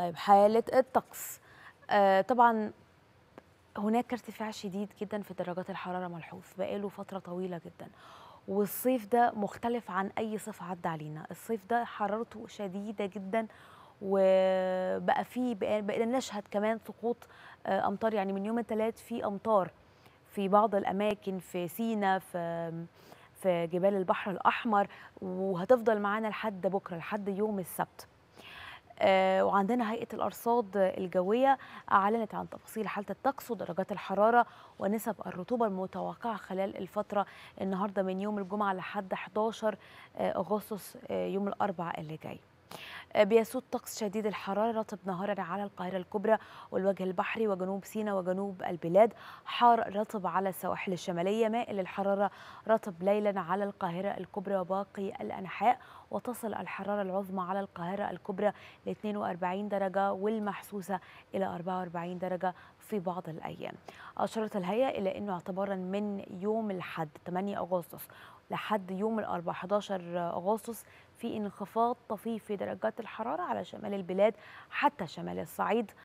طيب حالة الطقس آه طبعا هناك ارتفاع شديد جدا في درجات الحرارة ملحوظ بقاله فترة طويلة جدا والصيف ده مختلف عن أي صيف عدى علينا الصيف ده حرارته شديدة جدا وبقى فيه بقينا نشهد كمان سقوط آه، أمطار يعني من يوم الثلاث في أمطار في بعض الأماكن في سينا في في جبال البحر الأحمر وهتفضل معانا لحد بكرة لحد يوم السبت آه، وعندنا هيئه الارصاد الجويه اعلنت عن تفاصيل حاله الطقس ودرجات الحراره ونسب الرطوبه المتوقعه خلال الفتره النهارده من يوم الجمعه لحد 11 آه، اغسطس آه، يوم الاربعاء اللي جاي بيسود طقس شديد الحرارة رطب نهارا على القاهرة الكبرى والوجه البحري وجنوب سيناء وجنوب البلاد حار رطب على السواحل الشمالية مائل الحراره رطب ليلا على القاهرة الكبرى وباقي الأنحاء وتصل الحرارة العظمى على القاهرة الكبرى ل 42 درجة والمحسوسة إلى 44 درجة في بعض الأيام أشارت الهيئة إلى أنه اعتبارا من يوم الحد 8 أغسطس لحد يوم الأربعاء 11 أغسطس في انخفاض طفيف في درجات الحرارة على شمال البلاد حتى شمال الصعيد